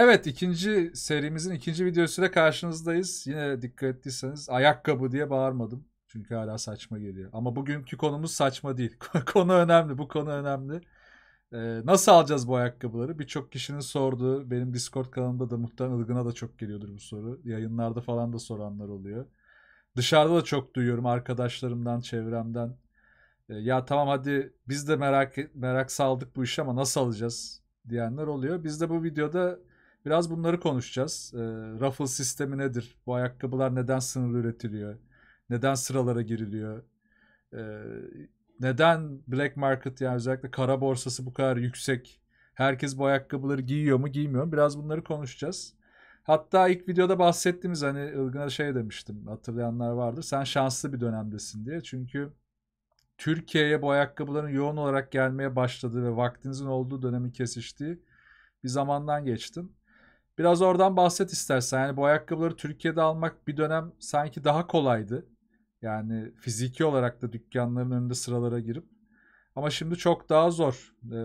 Evet ikinci serimizin ikinci videosuyla karşınızdayız. Yine dikkat ettiyseniz ayakkabı diye bağırmadım. Çünkü hala saçma geliyor. Ama bugünkü konumuz saçma değil. konu önemli bu konu önemli. Ee, nasıl alacağız bu ayakkabıları? Birçok kişinin sorduğu benim Discord kanalımda da muhtemelen Ilgın'a da çok geliyordur bu soru. Yayınlarda falan da soranlar oluyor. Dışarıda da çok duyuyorum arkadaşlarımdan, çevremden. Ee, ya tamam hadi biz de merak merak saldık bu işe ama nasıl alacağız diyenler oluyor. Biz de bu videoda Biraz bunları konuşacağız. E, raffle sistemi nedir? Bu ayakkabılar neden sınırlı üretiliyor? Neden sıralara giriliyor? E, neden black market yani özellikle kara borsası bu kadar yüksek? Herkes bu ayakkabıları giyiyor mu giymiyor mu? Biraz bunları konuşacağız. Hatta ilk videoda bahsettiğimiz hani Ilgın'a şey demiştim hatırlayanlar vardır. Sen şanslı bir dönemdesin diye. Çünkü Türkiye'ye bu ayakkabıların yoğun olarak gelmeye başladığı ve vaktinizin olduğu dönemi kesiştiği bir zamandan geçtim. Biraz oradan bahset istersen. Yani bu ayakkabıları Türkiye'de almak bir dönem sanki daha kolaydı. Yani fiziki olarak da dükkanların önünde sıralara girip. Ama şimdi çok daha zor. Ee,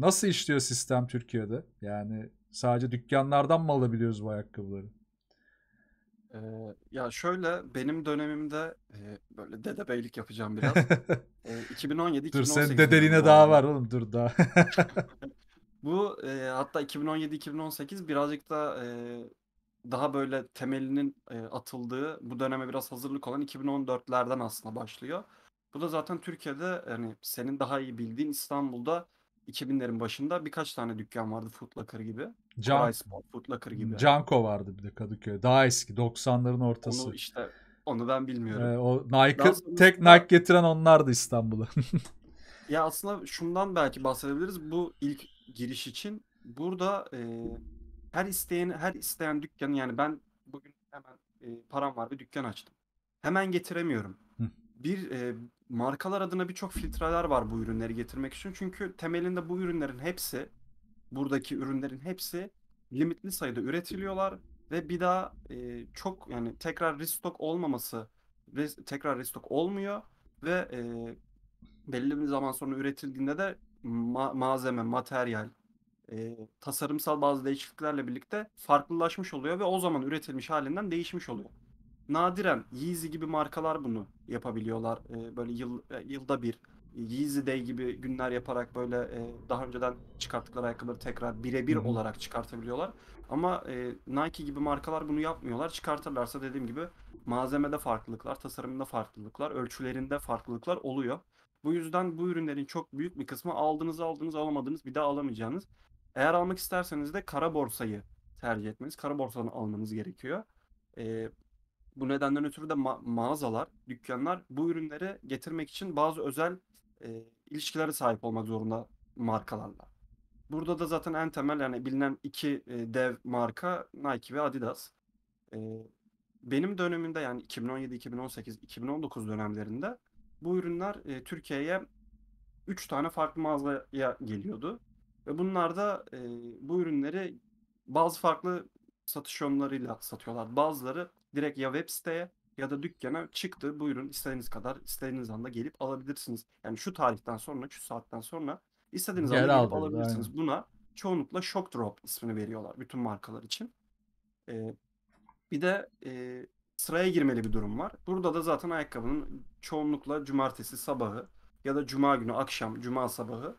nasıl işliyor sistem Türkiye'de? Yani sadece dükkanlardan mı alabiliyoruz bu ayakkabıları? Ee, ya şöyle benim dönemimde e, böyle beylik yapacağım biraz. e, 2017-2018. Dur senin dedeliğine daha var oğlum dur daha. Bu e, hatta 2017-2018 birazcık da e, daha böyle temelinin e, atıldığı, bu döneme biraz hazırlık olan 2014'lerden aslında başlıyor. Bu da zaten Türkiye'de hani senin daha iyi bildiğin İstanbul'da 2000'lerin başında birkaç tane dükkan vardı Food Locker gibi. Can, Food Locker gibi. Canko vardı bir de Kadıköy. Daha eski 90'ların ortası. Onu işte onu ben bilmiyorum. Ee, o Nike sonra... tek Nike getiren onlardı İstanbul'a. ya aslında şundan belki bahsedebiliriz. Bu ilk giriş için. Burada e, her isteyen her isteyen dükkanı yani ben bugün hemen e, param var bir dükkan açtım. Hemen getiremiyorum. Bir e, markalar adına birçok filtreler var bu ürünleri getirmek için. Çünkü temelinde bu ürünlerin hepsi buradaki ürünlerin hepsi limitli sayıda üretiliyorlar ve bir daha e, çok yani tekrar restock olmaması res, tekrar restock olmuyor ve e, belli bir zaman sonra üretildiğinde de ma- malzeme, materyal, e, tasarımsal bazı değişikliklerle birlikte farklılaşmış oluyor ve o zaman üretilmiş halinden değişmiş oluyor. Nadiren Yeezy gibi markalar bunu yapabiliyorlar. E, böyle yıl e, yılda bir Yeezy Day gibi günler yaparak böyle e, daha önceden çıkarttıkları ayakkabıları tekrar birebir olarak çıkartabiliyorlar. Ama e, Nike gibi markalar bunu yapmıyorlar. Çıkartırlarsa dediğim gibi malzemede farklılıklar, tasarımında farklılıklar, ölçülerinde farklılıklar oluyor. Bu yüzden bu ürünlerin çok büyük bir kısmı aldınız aldınız alamadınız bir daha alamayacağınız. Eğer almak isterseniz de kara borsayı tercih etmeniz, kara borsadan almanız gerekiyor. Ee, bu nedenden ötürü de ma- mağazalar, dükkanlar bu ürünleri getirmek için bazı özel e, ilişkilere sahip olmak zorunda markalarla. Burada da zaten en temel yani bilinen iki e, dev marka Nike ve Adidas. E, benim dönemimde yani 2017, 2018, 2019 dönemlerinde bu ürünler e, Türkiye'ye 3 tane farklı mağazaya geliyordu. Ve bunlar da e, bu ürünleri bazı farklı satış yollarıyla satıyorlar. Bazıları direkt ya web siteye ya da dükkana çıktı. bu ürün istediğiniz kadar istediğiniz anda gelip alabilirsiniz. Yani şu tarihten sonra, şu saatten sonra istediğiniz Gel anda gelip alabilirsiniz. Aynen. Buna çoğunlukla Shock Drop ismini veriyorlar bütün markalar için. Ee, bir de e, sıraya girmeli bir durum var. Burada da zaten ayakkabının çoğunlukla cumartesi sabahı ya da cuma günü akşam, cuma sabahı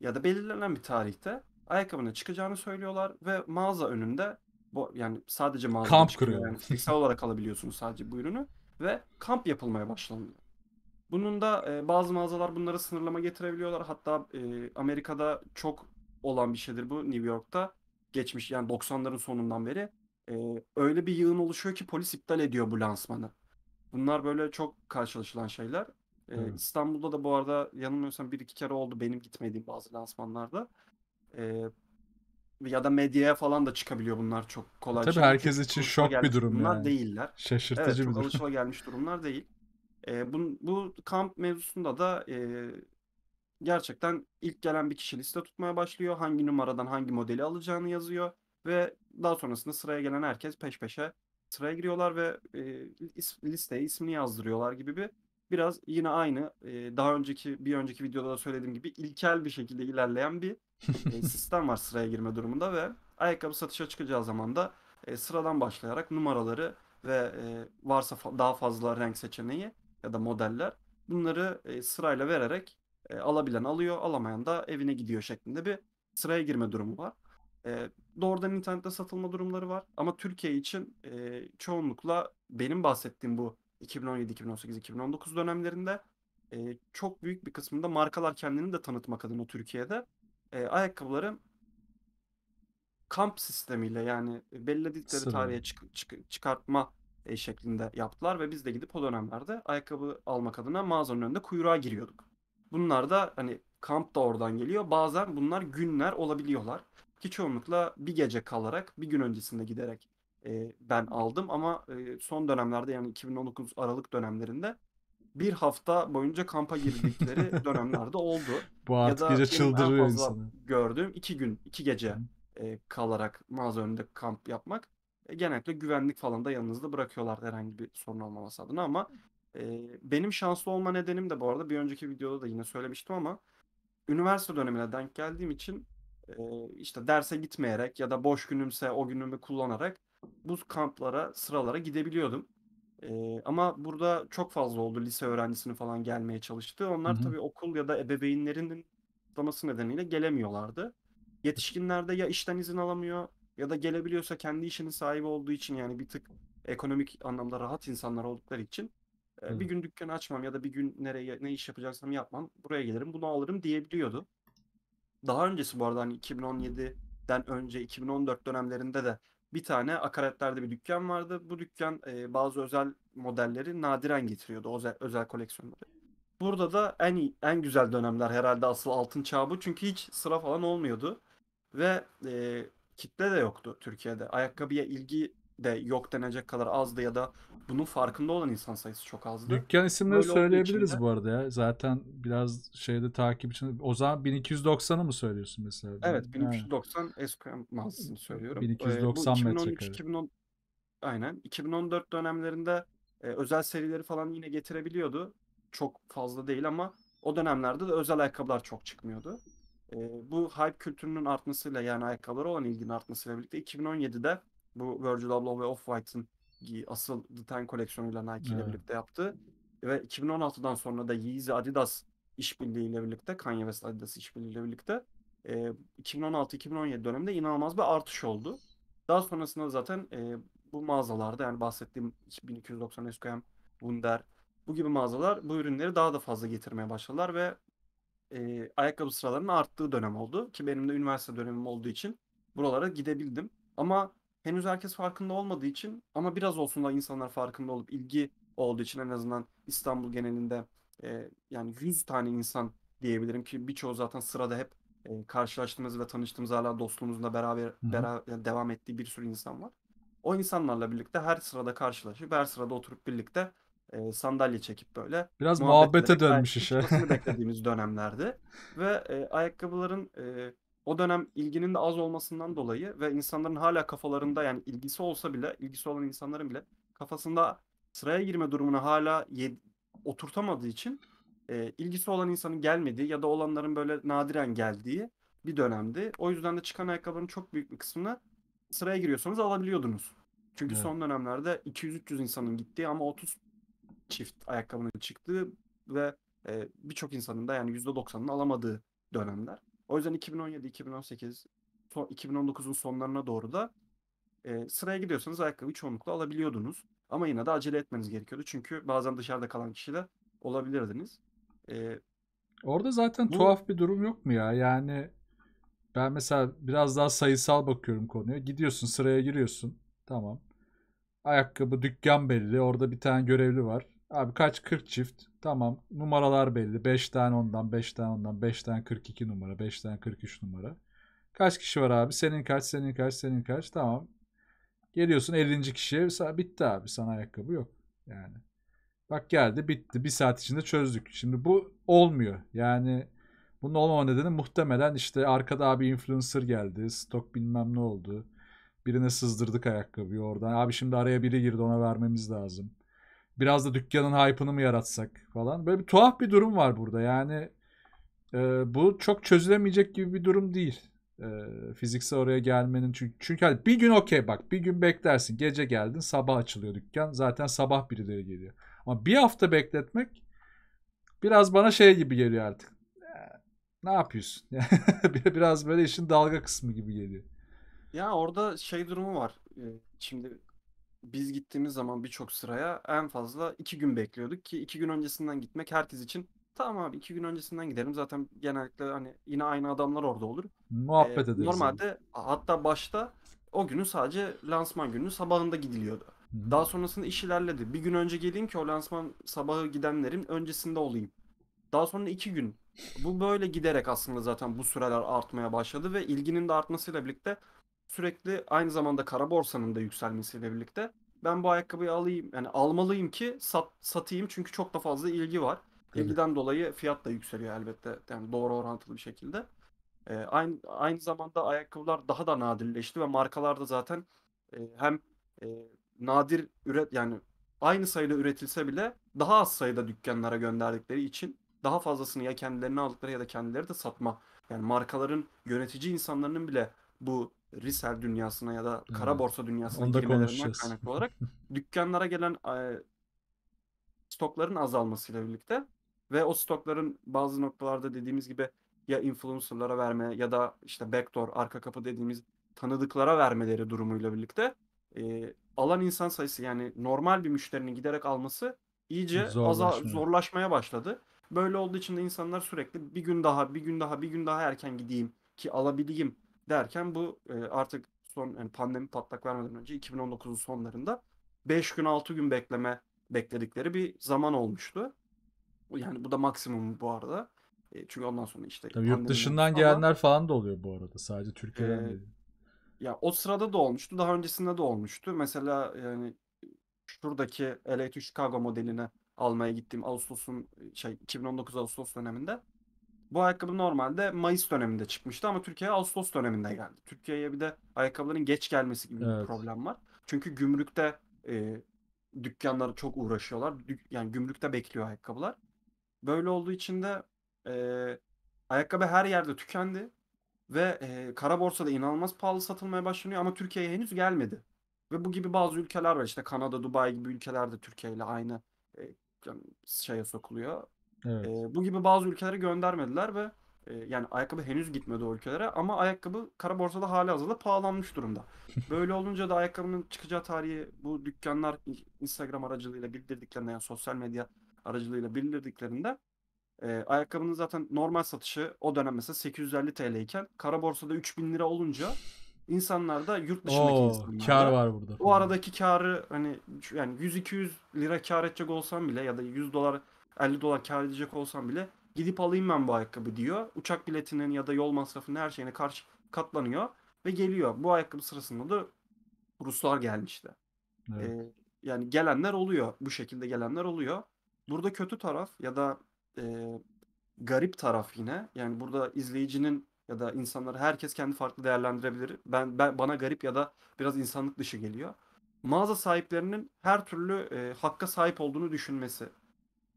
ya da belirlenen bir tarihte ayakkabının çıkacağını söylüyorlar ve mağaza önünde bu yani sadece mağaza kamp kuruyor. Yani fiziksel olarak alabiliyorsunuz sadece bu ürünü ve kamp yapılmaya başlanıyor. Bunun da e, bazı mağazalar bunlara sınırlama getirebiliyorlar. Hatta e, Amerika'da çok olan bir şeydir bu New York'ta. Geçmiş yani 90'ların sonundan beri ee, öyle bir yığın oluşuyor ki polis iptal ediyor bu lansmanı. Bunlar böyle çok karşılaşılan şeyler. Ee, İstanbul'da da bu arada yanılmıyorsam bir iki kere oldu benim gitmediğim bazı lansmanlarda. Ee, ya da medyaya falan da çıkabiliyor bunlar çok kolay. Tabii herkes çok için şok bir durum bunlar yani. değiller. Şaşırtıcı evet, bir durum. Alışıla gelmiş durumlar değil. Ee, bu, bu kamp mevzusunda da e, gerçekten ilk gelen bir kişi liste tutmaya başlıyor. Hangi numaradan hangi modeli alacağını yazıyor. Ve daha sonrasında sıraya gelen herkes peş peşe sıraya giriyorlar ve e, is, listeye ismini yazdırıyorlar gibi bir biraz yine aynı e, daha önceki bir önceki videoda da söylediğim gibi ilkel bir şekilde ilerleyen bir e, sistem var sıraya girme durumunda ve ayakkabı satışa çıkacağı zaman da e, sıradan başlayarak numaraları ve e, varsa fa- daha fazla renk seçeneği ya da modeller bunları e, sırayla vererek e, alabilen alıyor, alamayan da evine gidiyor şeklinde bir sıraya girme durumu var. E, doğrudan internette satılma durumları var. Ama Türkiye için e, çoğunlukla benim bahsettiğim bu 2017, 2018, 2019 dönemlerinde e, çok büyük bir kısmında markalar kendini de tanıtmak adına Türkiye'de e, ayakkabıları kamp sistemiyle yani belirledikleri Sıra. tarihe çık, çık, çıkartma e, şeklinde yaptılar ve biz de gidip o dönemlerde ayakkabı almak adına mağazanın önünde kuyruğa giriyorduk. Bunlar da hani kamp da oradan geliyor. Bazen bunlar günler olabiliyorlar. Ki çoğunlukla bir gece kalarak bir gün öncesinde giderek e, ben aldım ama e, son dönemlerde yani 2019 Aralık dönemlerinde bir hafta boyunca kampa girdikleri dönemlerde oldu. Bu artık ya da gece çıldırıyor insanı. Gördüğüm iki gün, iki gece e, kalarak mağaza önünde kamp yapmak e, genellikle güvenlik falan da yanınızda bırakıyorlar herhangi bir sorun olmaması adına ama e, benim şanslı olma nedenim de bu arada bir önceki videoda da yine söylemiştim ama üniversite dönemine denk geldiğim için işte derse gitmeyerek ya da boş günümse o günümü kullanarak bu kamplara, sıralara gidebiliyordum. Ee, ama burada çok fazla oldu lise öğrencisini falan gelmeye çalıştı. Onlar Hı-hı. tabii okul ya da ebeveynlerinin kısıtlaması nedeniyle gelemiyorlardı. Yetişkinlerde ya işten izin alamıyor ya da gelebiliyorsa kendi işinin sahibi olduğu için yani bir tık ekonomik anlamda rahat insanlar oldukları için Hı-hı. bir gün dükkanı açmam ya da bir gün nereye ne iş yapacaksam yapmam buraya gelirim bunu alırım diyebiliyordu daha öncesi bu arada hani 2017'den önce 2014 dönemlerinde de bir tane akaretlerde bir dükkan vardı. Bu dükkan e, bazı özel modelleri nadiren getiriyordu özel, özel koleksiyonları. Burada da en iyi, en güzel dönemler herhalde asıl altın çağı bu. Çünkü hiç sıra falan olmuyordu. Ve e, kitle de yoktu Türkiye'de. Ayakkabıya ilgi de yok denecek kadar azdı ya da bunun farkında olan insan sayısı çok azdı. Dükkan isimleri Böyle söyleyebiliriz de... bu arada ya. Zaten biraz şeyde takip için. O zaman 1290'ı mı söylüyorsun mesela? Evet 1290 Esquire mağazasını söylüyorum. 1290 ee, metrekare. 2010, aynen. 2014 dönemlerinde e, özel serileri falan yine getirebiliyordu. Çok fazla değil ama o dönemlerde de özel ayakkabılar çok çıkmıyordu. E, bu hype kültürünün artmasıyla yani ayakkabılara olan ilginin artmasıyla birlikte 2017'de bu Virgil Abloh ve Off-White'ın asıl The Ten koleksiyonuyla Nike ile birlikte yaptı. Ve 2016'dan sonra da Yeezy Adidas işbirliğiyle birlikte, Kanye West Adidas işbirliğiyle birlikte e, 2016-2017 döneminde inanılmaz bir artış oldu. Daha sonrasında zaten e, bu mağazalarda yani bahsettiğim 1290 SQM, Wunder bu gibi mağazalar bu ürünleri daha da fazla getirmeye başladılar ve e, ayakkabı sıralarının arttığı dönem oldu. Ki benim de üniversite dönemim olduğu için buralara gidebildim. Ama henüz herkes farkında olmadığı için ama biraz olsun da insanlar farkında olup ilgi olduğu için en azından İstanbul genelinde e, yani 100 tane insan diyebilirim ki birçoğu zaten sırada hep e, karşılaştığımız ve tanıştığımız hala dostluğumuzla beraber, Hı -hı. devam ettiği bir sürü insan var. O insanlarla birlikte her sırada karşılaşıp her sırada oturup birlikte e, sandalye çekip böyle biraz muhabbete dönmüş işe. beklediğimiz dönemlerdi ve e, ayakkabıların e, o dönem ilginin de az olmasından dolayı ve insanların hala kafalarında yani ilgisi olsa bile ilgisi olan insanların bile kafasında sıraya girme durumunu hala oturtamadığı için e, ilgisi olan insanın gelmediği ya da olanların böyle nadiren geldiği bir dönemdi. O yüzden de çıkan ayakkabının çok büyük bir kısmını sıraya giriyorsanız alabiliyordunuz. Çünkü evet. son dönemlerde 200-300 insanın gittiği ama 30 çift ayakkabının çıktığı ve e, birçok insanın da yani %90'ını alamadığı dönemler. O yüzden 2017-2018 2019'un sonlarına doğru da e, sıraya gidiyorsanız ayakkabı çoğunlukla alabiliyordunuz. Ama yine de acele etmeniz gerekiyordu. Çünkü bazen dışarıda kalan kişi de olabilirdiniz. E, Orada zaten bu... tuhaf bir durum yok mu ya? Yani ben mesela biraz daha sayısal bakıyorum konuya. Gidiyorsun sıraya giriyorsun. Tamam. Ayakkabı dükkan belli. Orada bir tane görevli var. Abi kaç? 40 çift. Tamam. Numaralar belli. 5 tane ondan, 5 tane ondan, 5 tane 42 numara, 5 tane 43 numara. Kaç kişi var abi? Senin kaç, senin kaç, senin kaç. Tamam. Geliyorsun 50. kişiye. Bitti abi. Sana ayakkabı yok. Yani. Bak geldi bitti. Bir saat içinde çözdük. Şimdi bu olmuyor. Yani bunun olmama nedeni muhtemelen işte arkada abi influencer geldi. Stok bilmem ne oldu. Birine sızdırdık ayakkabıyı oradan. Abi şimdi araya biri girdi ona vermemiz lazım. Biraz da dükkanın hype'ını mı yaratsak falan. Böyle bir tuhaf bir durum var burada. Yani e, bu çok çözülemeyecek gibi bir durum değil. E, fiziksel oraya gelmenin çünkü, çünkü hani bir gün okey bak bir gün beklersin. Gece geldin sabah açılıyor dükkan. Zaten sabah birileri geliyor. Ama bir hafta bekletmek biraz bana şey gibi geliyor artık. E, ne yapıyorsun? biraz böyle işin dalga kısmı gibi geliyor. Ya orada şey durumu var. E, şimdi biz gittiğimiz zaman birçok sıraya en fazla iki gün bekliyorduk ki iki gün öncesinden gitmek herkes için tamam abi iki gün öncesinden gidelim zaten genellikle hani yine aynı adamlar orada olur. Muhabbet ee, ederiz. Normalde yani. hatta başta o günü sadece lansman günü sabahında gidiliyordu. Hı-hı. Daha sonrasında iş ilerledi. Bir gün önce geleyim ki o lansman sabahı gidenlerin öncesinde olayım. Daha sonra iki gün. Bu böyle giderek aslında zaten bu süreler artmaya başladı ve ilginin de artmasıyla birlikte sürekli aynı zamanda kara borsanın da yükselmesiyle birlikte ben bu ayakkabıyı alayım yani almalıyım ki sat, satayım çünkü çok da fazla ilgi var. Tabii. İlgiden dolayı fiyat da yükseliyor elbette yani doğru orantılı bir şekilde. Ee, aynı aynı zamanda ayakkabılar daha da nadirleşti ve markalar da zaten e, hem e, nadir üret yani aynı sayıda üretilse bile daha az sayıda dükkanlara gönderdikleri için daha fazlasını ya kendilerine aldıkları ya da kendileri de satma. Yani markaların yönetici insanların bile bu risel dünyasına ya da kara borsa dünyasına Onda girmelerinden kaynaklı olarak dükkanlara gelen e, stokların azalmasıyla birlikte ve o stokların bazı noktalarda dediğimiz gibi ya influencerlara verme ya da işte backdoor arka kapı dediğimiz tanıdıklara vermeleri durumuyla birlikte e, alan insan sayısı yani normal bir müşterinin giderek alması iyice Zorlaşmıyor. aza, zorlaşmaya başladı. Böyle olduğu için de insanlar sürekli bir gün daha, bir gün daha, bir gün daha erken gideyim ki alabileyim derken bu e, artık son yani pandemi patlak vermeden önce 2019'un sonlarında 5 gün 6 gün bekleme bekledikleri bir zaman olmuştu. Yani bu da maksimum bu arada. E, çünkü ondan sonra işte Tabii yurt dışından falan, gelenler falan da oluyor bu arada. Sadece Türkiye'den e, değil. Ya o sırada da olmuştu. Daha öncesinde de olmuştu. Mesela yani şuradaki LA to Chicago modeline almaya gittiğim Ağustos'un şey 2019 Ağustos döneminde bu ayakkabı normalde Mayıs döneminde çıkmıştı ama Türkiye'ye Ağustos döneminde geldi. Türkiye'ye bir de ayakkabıların geç gelmesi gibi evet. bir problem var. Çünkü gümrükte e, dükkanlar çok uğraşıyorlar. Dük- yani gümrükte bekliyor ayakkabılar. Böyle olduğu için de e, ayakkabı her yerde tükendi ve e, kara borsada inanılmaz pahalı satılmaya başlanıyor ama Türkiye'ye henüz gelmedi. Ve bu gibi bazı ülkeler var işte Kanada, Dubai gibi ülkelerde Türkiye ile aynı e, şeye sokuluyor, Evet. E, bu gibi bazı ülkelere göndermediler ve e, yani ayakkabı henüz gitmedi o ülkelere ama ayakkabı kara borsada hali hazırda pahalanmış durumda. Böyle olunca da ayakkabının çıkacağı tarihi bu dükkanlar Instagram aracılığıyla bildirdiklerinde yani sosyal medya aracılığıyla bildirdiklerinde e, ayakkabının zaten normal satışı o dönem mesela 850 TL iken kara borsada 3000 lira olunca insanlar da yurt dışındaki Oo, insanlar kar var burada. O aradaki karı hani yani 100-200 lira kar edecek olsam bile ya da 100 dolar 50 dolar kar edecek olsam bile gidip alayım ben bu ayakkabı diyor. Uçak biletinin ya da yol masrafının her şeyine karşı katlanıyor ve geliyor. Bu ayakkabı sırasında da Ruslar gelmişti. Evet. Ee, yani gelenler oluyor. Bu şekilde gelenler oluyor. Burada kötü taraf ya da e, garip taraf yine. Yani burada izleyicinin ya da insanları herkes kendi farklı değerlendirebilir. Ben, ben bana garip ya da biraz insanlık dışı geliyor. Mağaza sahiplerinin her türlü e, hakka sahip olduğunu düşünmesi.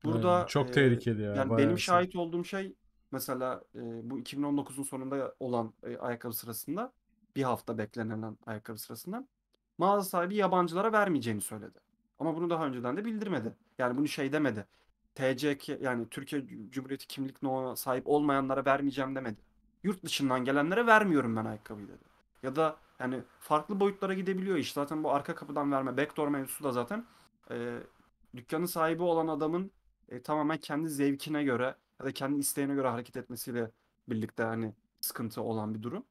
Burada Aynen. çok tehlikeli ya. Yani Bayağı benim şahit olduğum şey mesela e, bu 2019'un sonunda olan e, ayakkabı sırasında bir hafta beklenen ayakkabı sırasında mağaza sahibi yabancılara vermeyeceğini söyledi. Ama bunu daha önceden de bildirmedi. Yani bunu şey demedi. TC yani Türkiye Cumhuriyeti kimlik numarasına sahip olmayanlara vermeyeceğim demedi. Yurt dışından gelenlere vermiyorum ben ayakkabıyı dedi. Ya da yani farklı boyutlara gidebiliyor iş. Zaten bu arka kapıdan verme backdoor mevzusu da zaten e, dükkanın sahibi olan adamın e, tamamen kendi zevkine göre ya da kendi isteğine göre hareket etmesiyle birlikte hani sıkıntı olan bir durum.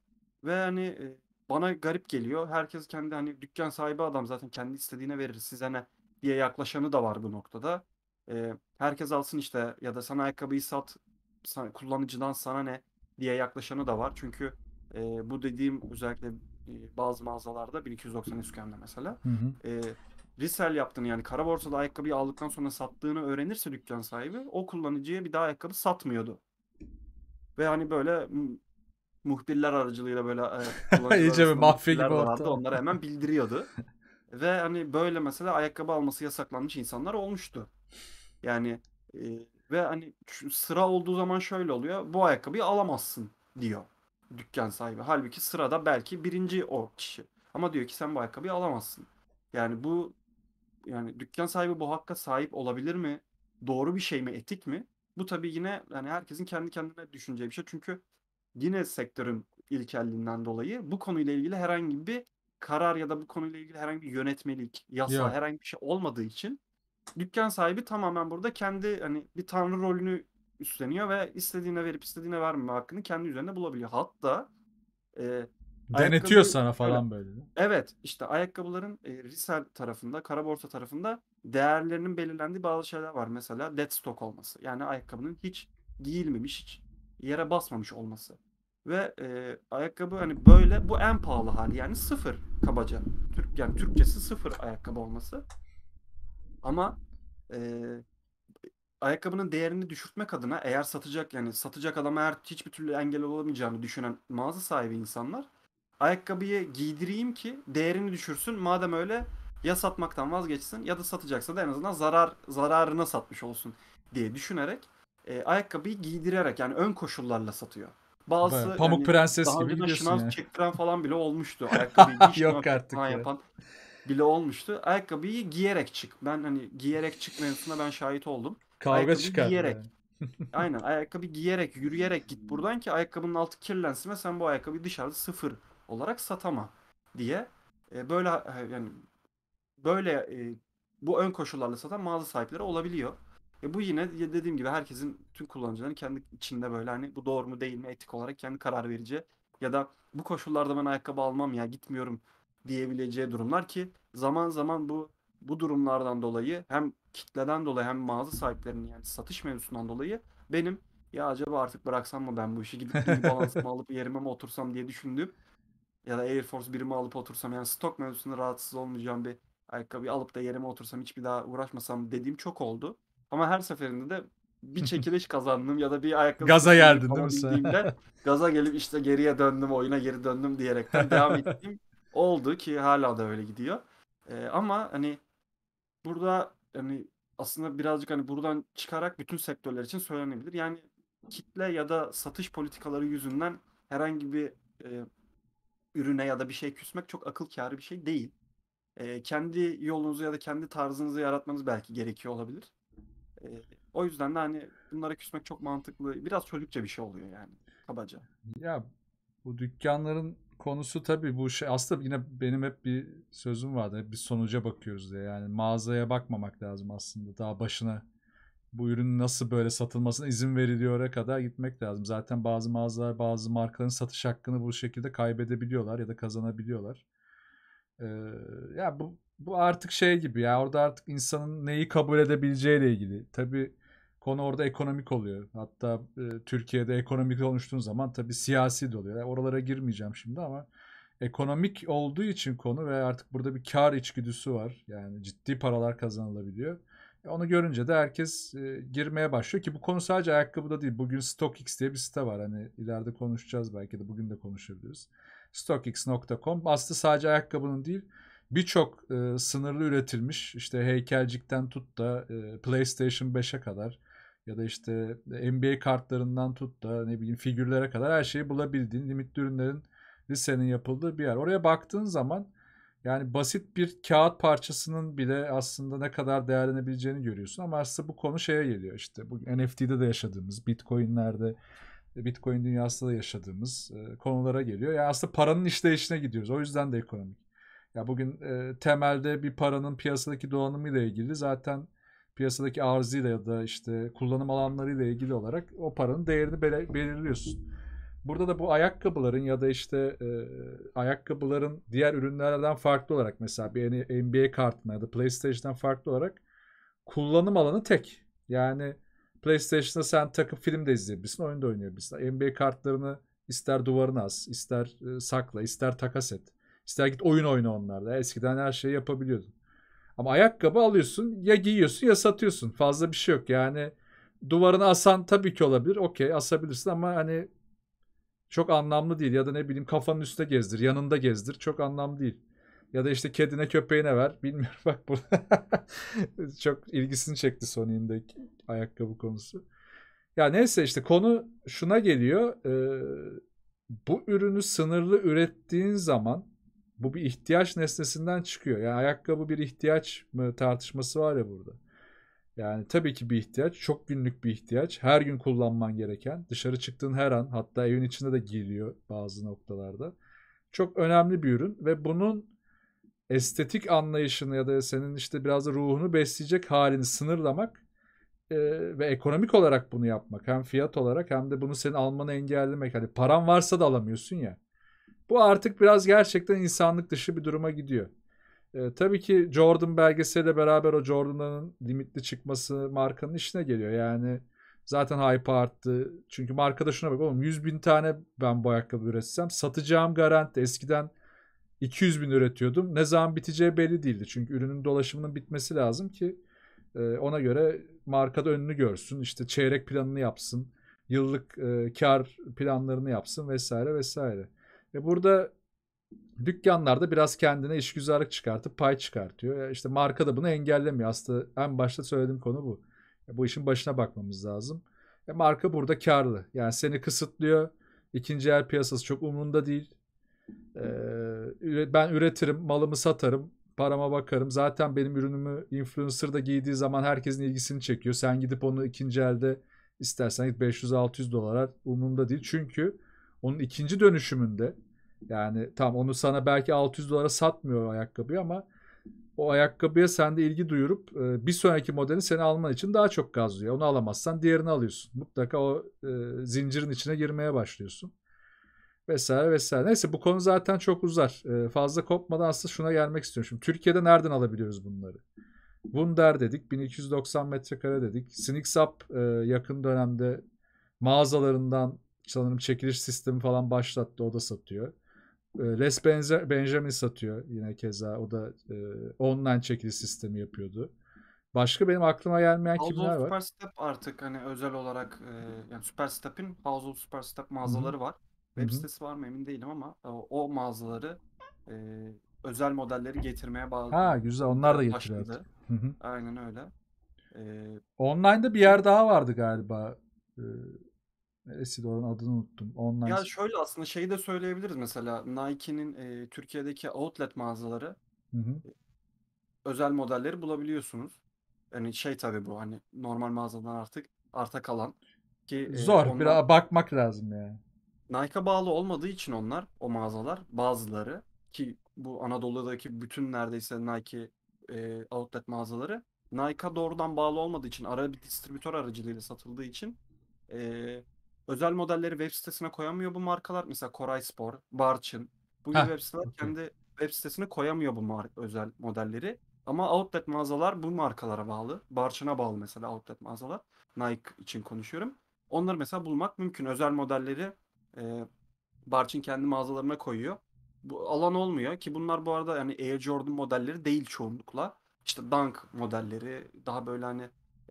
Ve hani e, bana garip geliyor. Herkes kendi hani dükkan sahibi adam zaten kendi istediğine verir size ne hani, diye yaklaşanı da var bu noktada. E, herkes alsın işte ya da sana ayakkabıyı sat sana, kullanıcıdan sana ne diye yaklaşanı da var. Çünkü e, bu dediğim özellikle e, bazı mağazalarda 1290 üst mesela. Hı hı. E, resell yaptığını yani kara borsada ayakkabıyı aldıktan sonra sattığını öğrenirse dükkan sahibi o kullanıcıya bir daha ayakkabı satmıyordu. Ve hani böyle muhbirler aracılığıyla böyle e, iyice bir mafya gibi vardı. Onlara hemen bildiriyordu. Ve hani böyle mesela ayakkabı alması yasaklanmış insanlar olmuştu. Yani e, ve hani sıra olduğu zaman şöyle oluyor. Bu ayakkabıyı alamazsın diyor dükkan sahibi. Halbuki sırada belki birinci o kişi. Ama diyor ki sen bu ayakkabıyı alamazsın. Yani bu yani dükkan sahibi bu hakka sahip olabilir mi? Doğru bir şey mi? Etik mi? Bu tabii yine yani herkesin kendi kendine düşüneceği bir şey. Çünkü yine sektörün ilkelliğinden dolayı bu konuyla ilgili herhangi bir karar ya da bu konuyla ilgili herhangi bir yönetmelik, yasa, ya. herhangi bir şey olmadığı için dükkan sahibi tamamen burada kendi hani bir tanrı rolünü üstleniyor ve istediğine verip istediğine verme hakkını kendi üzerine bulabiliyor. Hatta e, Denetiyor sana falan böyle. böyle. Evet işte ayakkabıların e, resell tarafında, kara borsa tarafında değerlerinin belirlendiği bazı şeyler var. Mesela dead stock olması. Yani ayakkabının hiç giyilmemiş, hiç yere basmamış olması. Ve e, ayakkabı hani böyle bu en pahalı hali yani sıfır kabaca. Türk, yani Türkçesi sıfır ayakkabı olması. Ama e, ayakkabının değerini düşürtmek adına eğer satacak yani satacak adam eğer hiçbir türlü engel olamayacağını düşünen mağaza sahibi insanlar ayakkabıyı giydireyim ki değerini düşürsün. Madem öyle ya satmaktan vazgeçsin ya da satacaksa da en azından zarar zararına satmış olsun diye düşünerek e, ayakkabıyı giydirerek yani ön koşullarla satıyor. Bazı Bayağı, Pamuk yani, Prenses daha gibi gidiyorsun şınav yani. çektiren falan bile olmuştu. Ayakkabıyı Yok artık. Falan yapan bile olmuştu. Ayakkabıyı giyerek çık. Ben hani giyerek çık mevzusuna ben şahit oldum. Kavga çıkar. Giyerek. Yani. aynen ayakkabı giyerek yürüyerek git buradan ki ayakkabının altı kirlensin ve sen bu ayakkabıyı dışarıda sıfır olarak satama diye e, böyle e, yani böyle e, bu ön koşullarla satan mağaza sahipleri olabiliyor. E bu yine dediğim gibi herkesin tüm kullanıcıların kendi içinde böyle hani bu doğru mu değil mi etik olarak kendi karar verici ya da bu koşullarda ben ayakkabı almam ya gitmiyorum diyebileceği durumlar ki zaman zaman bu bu durumlardan dolayı hem kitleden dolayı hem mağaza sahiplerinin yani satış mevzusundan dolayı benim ya acaba artık bıraksam mı ben bu işi gidip bir balansımı alıp yerime mi otursam diye düşündüğüm ya da Air Force 1'imi alıp otursam yani stok mevzusunda rahatsız olmayacağım bir ayakkabı alıp da yerime otursam hiçbir daha uğraşmasam dediğim çok oldu. Ama her seferinde de bir çekiliş kazandım ya da bir ayakkabı gaza geldin değil mi sen? gaza gelip işte geriye döndüm oyuna geri döndüm diyerekten devam ettiğim oldu ki hala da öyle gidiyor. Ee, ama hani burada hani aslında birazcık hani buradan çıkarak bütün sektörler için söylenebilir. Yani kitle ya da satış politikaları yüzünden herhangi bir e, ürüne ya da bir şey küsmek çok akıl kârı bir şey değil. E, kendi yolunuzu ya da kendi tarzınızı yaratmanız belki gerekiyor olabilir. E, o yüzden de hani bunlara küsmek çok mantıklı. Biraz çocukça bir şey oluyor yani kabaca. Ya bu dükkanların konusu tabii bu şey aslında yine benim hep bir sözüm vardı. Hep bir sonuca bakıyoruz diye. Yani mağazaya bakmamak lazım aslında. Daha başına bu ürünün nasıl böyle satılmasına izin veriliyor'a kadar gitmek lazım. Zaten bazı mağazalar bazı markaların satış hakkını bu şekilde kaybedebiliyorlar ya da kazanabiliyorlar. Ee, ya bu bu artık şey gibi ya orada artık insanın neyi kabul edebileceğiyle ilgili. tabi konu orada ekonomik oluyor. Hatta e, Türkiye'de ekonomik konuştuğun zaman tabi siyasi de oluyor. Yani oralara girmeyeceğim şimdi ama ekonomik olduğu için konu ve artık burada bir kar içgüdüsü var. Yani ciddi paralar kazanılabiliyor. E, onu görünce de herkes e, girmeye başlıyor ki bu konu sadece ayakkabıda değil. Bugün StockX diye bir site var. Hani ileride konuşacağız belki de bugün de konuşabiliriz. StockX.com aslında sadece ayakkabının değil birçok e, sınırlı üretilmiş işte heykelcikten tut da e, PlayStation 5'e kadar ya da işte e, NBA kartlarından tut da ne bileyim figürlere kadar her şeyi bulabildiğin limitli ürünlerin listenin yapıldığı bir yer. Oraya baktığın zaman yani basit bir kağıt parçasının bile aslında ne kadar değerlenebileceğini görüyorsun ama aslında bu konu şeye geliyor işte bu NFT'de de yaşadığımız, Bitcoin'lerde, e, Bitcoin dünyasında da yaşadığımız e, konulara geliyor. Yani aslında paranın işleyişine gidiyoruz. O yüzden de ekonomik. Ya bugün e, temelde bir paranın piyasadaki dolanımıyla ilgili zaten piyasadaki arzıyla ya da işte kullanım alanlarıyla ilgili olarak o paranın değerini bel- belirliyorsun. Burada da bu ayakkabıların ya da işte e, ayakkabıların diğer ürünlerden farklı olarak mesela bir NBA kartına ya da PlayStation'dan farklı olarak kullanım alanı tek. Yani PlayStation'da sen takıp film de izleyebilirsin, oyun da oynayabilirsin. NBA kartlarını ister duvarına as, ister e, sakla, ister takas et. İster git oyun oyna onlarda. Eskiden her şeyi yapabiliyordun. Ama ayakkabı alıyorsun ya giyiyorsun ya satıyorsun. Fazla bir şey yok. Yani duvarına asan tabii ki olabilir. Okey asabilirsin ama hani çok anlamlı değil ya da ne bileyim kafanın üstte gezdir, yanında gezdir. Çok anlamlı değil. Ya da işte kedine köpeğine ver. Bilmiyorum bak burada. Çok ilgisini çekti Sony'in ayakkabı konusu. Ya neyse işte konu şuna geliyor. Ee, bu ürünü sınırlı ürettiğin zaman bu bir ihtiyaç nesnesinden çıkıyor. Yani ayakkabı bir ihtiyaç mı tartışması var ya burada. Yani tabii ki bir ihtiyaç, çok günlük bir ihtiyaç. Her gün kullanman gereken, dışarı çıktığın her an, hatta evin içinde de giriyor bazı noktalarda. Çok önemli bir ürün ve bunun estetik anlayışını ya da senin işte biraz da ruhunu besleyecek halini sınırlamak e, ve ekonomik olarak bunu yapmak hem fiyat olarak hem de bunu senin almanı engellemek. Hani paran varsa da alamıyorsun ya. Bu artık biraz gerçekten insanlık dışı bir duruma gidiyor. E, tabii ki Jordan belgeseliyle beraber o Jordan'ın limitli çıkması markanın işine geliyor. Yani zaten hype arttı. Çünkü markada şuna bak oğlum 100 bin tane ben bu ayakkabı üretsem satacağım garanti. Eskiden 200 bin üretiyordum. Ne zaman biteceği belli değildi. Çünkü ürünün dolaşımının bitmesi lazım ki e, ona göre markada önünü görsün. İşte çeyrek planını yapsın. Yıllık e, kar planlarını yapsın vesaire vesaire. Ve burada dükkanlarda biraz kendine işgüzarlık çıkartıp pay çıkartıyor. İşte marka da bunu engellemiyor. Aslında en başta söylediğim konu bu. Bu işin başına bakmamız lazım. E marka burada karlı. Yani seni kısıtlıyor. İkinci el piyasası çok umrunda değil. Ee, ben üretirim, malımı satarım, parama bakarım. Zaten benim ürünümü influencer da giydiği zaman herkesin ilgisini çekiyor. Sen gidip onu ikinci elde istersen git 500-600 dolara umrumda değil. Çünkü onun ikinci dönüşümünde yani tam onu sana belki 600 dolara satmıyor ayakkabıyı ama o ayakkabıya sen de ilgi duyurup e, bir sonraki modeli seni alman için daha çok gazlıyor. Onu alamazsan diğerini alıyorsun. Mutlaka o e, zincirin içine girmeye başlıyorsun. Vesaire vesaire. Neyse bu konu zaten çok uzar. E, fazla kopmadan aslında şuna gelmek istiyorum. Şimdi Türkiye'de nereden alabiliyoruz bunları? Wunder dedik. 1290 metrekare dedik. Sinixap e, yakın dönemde mağazalarından sanırım çekiliş sistemi falan başlattı. O da satıyor. Ee, Les Benjamin satıyor yine keza. O da e, online çekili sistemi yapıyordu. Başka benim aklıma gelmeyen House kimler of var? Superstep artık hani özel olarak e, yani Superstep'in House of Superstep mağazaları Hı-hı. var. Web Hı-hı. sitesi var mı emin değilim ama e, o, o mağazaları e, özel modelleri getirmeye bağlı. Ha güzel onlar da e, getiriyor artık. Aynen öyle. E, Online'da bir yer daha vardı galiba. E, neresi adını unuttum. Online. Ya şöyle aslında şeyi de söyleyebiliriz mesela Nike'nin e, Türkiye'deki outlet mağazaları hı hı. E, özel modelleri bulabiliyorsunuz. Yani şey tabii bu hani normal mağazadan artık arta kalan ki e, zor e, onlar, biraz bakmak lazım yani. Nike'a bağlı olmadığı için onlar o mağazalar bazıları ki bu Anadolu'daki bütün neredeyse Nike e, outlet mağazaları Nike'a doğrudan bağlı olmadığı için ara bir distribütör aracılığıyla satıldığı için e, özel modelleri web sitesine koyamıyor bu markalar. Mesela Koray Spor, Barçın. Bu gibi web siteler kendi web sitesine koyamıyor bu mar- özel modelleri. Ama outlet mağazalar bu markalara bağlı. Barçın'a bağlı mesela outlet mağazalar. Nike için konuşuyorum. Onları mesela bulmak mümkün. Özel modelleri e, Barçın kendi mağazalarına koyuyor. Bu alan olmuyor ki bunlar bu arada yani Air Jordan modelleri değil çoğunlukla. İşte Dunk modelleri daha böyle hani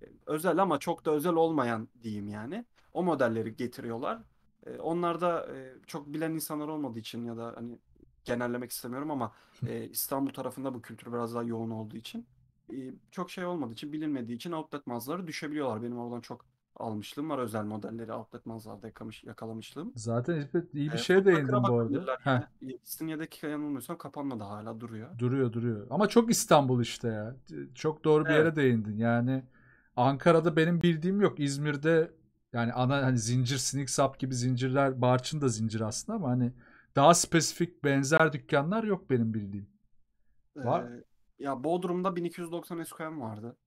e, özel ama çok da özel olmayan diyeyim yani. O modelleri getiriyorlar. E, onlar da e, çok bilen insanlar olmadığı için ya da hani genellemek istemiyorum ama e, İstanbul tarafında bu kültür biraz daha yoğun olduğu için e, çok şey olmadığı için bilinmediği için outlet mağazaları düşebiliyorlar. Benim oradan çok almışlığım var özel modelleri outlet mağazalarda yakamış, yakalamışlığım. Zaten iyi bir e, şeye değindin bu arada. Yani, İstinye'deki yanılmıyorsam kapanmadı hala duruyor. Duruyor duruyor. Ama çok İstanbul işte ya. Çok doğru bir evet. yere değindin. Yani Ankara'da benim bildiğim yok. İzmir'de yani ana hani zincir sinik sap gibi zincirler Barçın da zincir aslında ama hani daha spesifik benzer dükkanlar yok benim bildiğim. Var. Ee, ya Bodrum'da 1290 SQM vardı.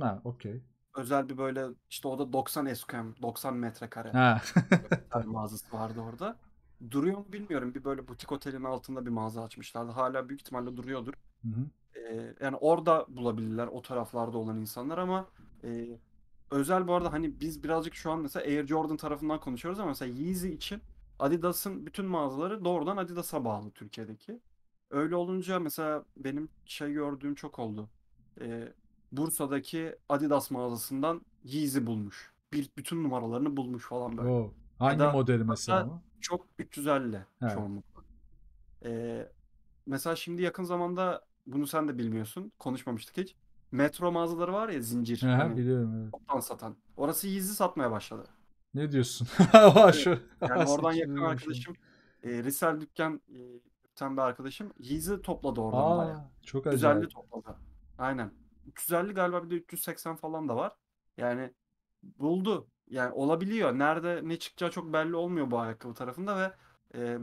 Ha okey. Özel bir böyle işte o da 90 SQM 90 metrekare ha. mağazası vardı orada. Duruyor mu bilmiyorum. Bir böyle butik otelin altında bir mağaza açmışlardı. Hala büyük ihtimalle duruyordur. Hı hı. Ee, yani orada bulabilirler o taraflarda olan insanlar ama e, özel bu arada hani biz birazcık şu an mesela Air Jordan tarafından konuşuyoruz ama mesela Yeezy için Adidas'ın bütün mağazaları doğrudan Adidas'a bağlı Türkiye'deki. Öyle olunca mesela benim şey gördüğüm çok oldu. Ee, Bursa'daki Adidas mağazasından Yeezy bulmuş. Bir, bütün numaralarını bulmuş falan böyle. Oo, hangi da, modeli mesela? Çok 350 evet. çoğunlukla. Ee, mesela şimdi yakın zamanda bunu sen de bilmiyorsun. Konuşmamıştık hiç metro mağazaları var ya zincir. Aha, hani, biliyorum evet. Toptan satan. Orası Yeezy satmaya başladı. Ne diyorsun? Şu, yani oradan yakın arkadaşım e, Risel Dükkan e, bir arkadaşım Yeezy topladı oradan Aa, bayağı. Çok acayip. 350 topladı. Aynen. 350 galiba bir de 380 falan da var. Yani buldu. Yani olabiliyor. Nerede ne çıkacağı çok belli olmuyor bu ayakkabı tarafında ve e,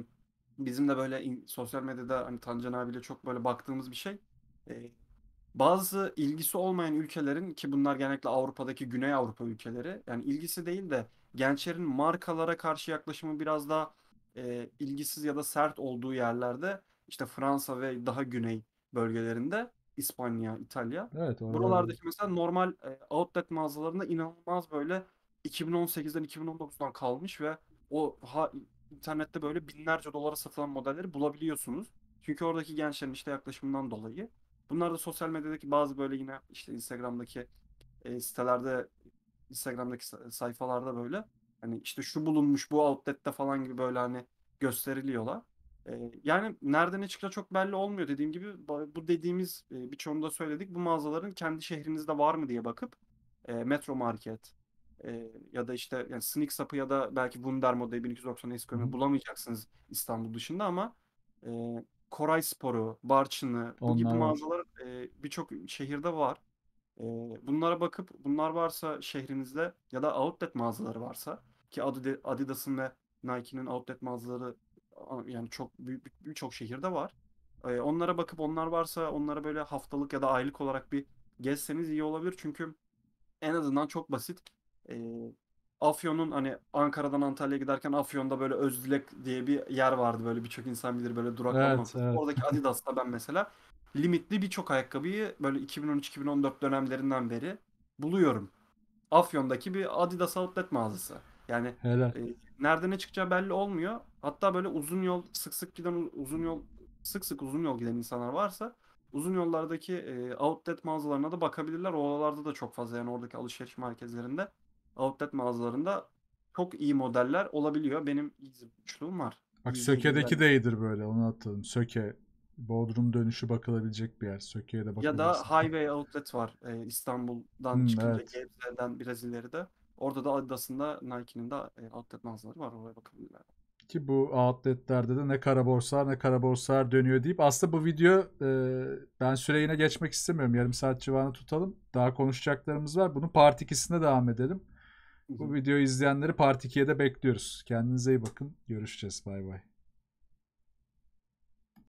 bizim de böyle in, sosyal medyada hani Tancan abiyle çok böyle baktığımız bir şey. E, bazı ilgisi olmayan ülkelerin ki bunlar genellikle Avrupa'daki Güney Avrupa ülkeleri yani ilgisi değil de gençlerin markalara karşı yaklaşımı biraz daha e, ilgisiz ya da sert olduğu yerlerde işte Fransa ve daha güney bölgelerinde İspanya, İtalya. Evet, Buralardaki mesela normal e, outlet mağazalarında inanılmaz böyle 2018'den 2019'dan kalmış ve o ha, internette böyle binlerce dolara satılan modelleri bulabiliyorsunuz. Çünkü oradaki gençlerin işte yaklaşımından dolayı. Bunlar da sosyal medyadaki bazı böyle yine işte Instagram'daki e, sitelerde Instagram'daki sayfalarda böyle hani işte şu bulunmuş bu outlet'te falan gibi böyle hani gösteriliyorlar. E, yani nerede ne çıkacağı çok belli olmuyor dediğim gibi bu dediğimiz e, birçoğunda söyledik bu mağazaların kendi şehrinizde var mı diye bakıp e, Metro Market e, ya da işte yani Sneak Sapı ya da belki Wundermo'da 1290 SQM'i bulamayacaksınız İstanbul dışında ama e, Koray Sporu, Barçın'ı bu Onlar gibi mağazalar e, birçok şehirde var. E, bunlara bakıp bunlar varsa şehrinizde ya da outlet mağazaları varsa ki Adi- Adidas'ın ve Nike'nin outlet mağazaları yani çok büyük birçok şehirde var. E, onlara bakıp onlar varsa onlara böyle haftalık ya da aylık olarak bir gezseniz iyi olabilir çünkü en azından çok basit e, Afyon'un hani Ankara'dan Antalya'ya giderken Afyon'da böyle Özdilek diye bir yer vardı böyle birçok insan bilir böyle durak evet, evet. Oradaki Adidas'ta ben mesela limitli birçok ayakkabıyı böyle 2013-2014 dönemlerinden beri buluyorum. Afyon'daki bir Adidas outlet mağazası. Yani Helal. e, nerede ne çıkacağı belli olmuyor. Hatta böyle uzun yol sık sık giden uzun yol sık sık uzun yol giden insanlar varsa uzun yollardaki e, outlet mağazalarına da bakabilirler. Oralarda da çok fazla yani oradaki alışveriş merkezlerinde outlet mağazalarında çok iyi modeller olabiliyor. Benim uçluğum var. Bak İyi Söke'deki modeller. de iyidir böyle onu atalım. Söke Bodrum dönüşü bakılabilecek bir yer. Söke'ye de bakılabilir. Ya da Highway Outlet var ee, İstanbul'dan hmm, çıkınca evet. Gebze'den Brezilya'da. Orada da Adidas'ında Nike'nin de outlet e, mağazaları var. Oraya bakabilirler ki bu outletlerde de ne kara borsalar ne kara borsalar dönüyor deyip aslında bu video e, ben süre yine geçmek istemiyorum. Yarım saat civarını tutalım. Daha konuşacaklarımız var. Bunu part 2'sinde devam edelim. Bu videoyu izleyenleri Part 2'ye de bekliyoruz. Kendinize iyi bakın. Görüşeceğiz. Bay bay.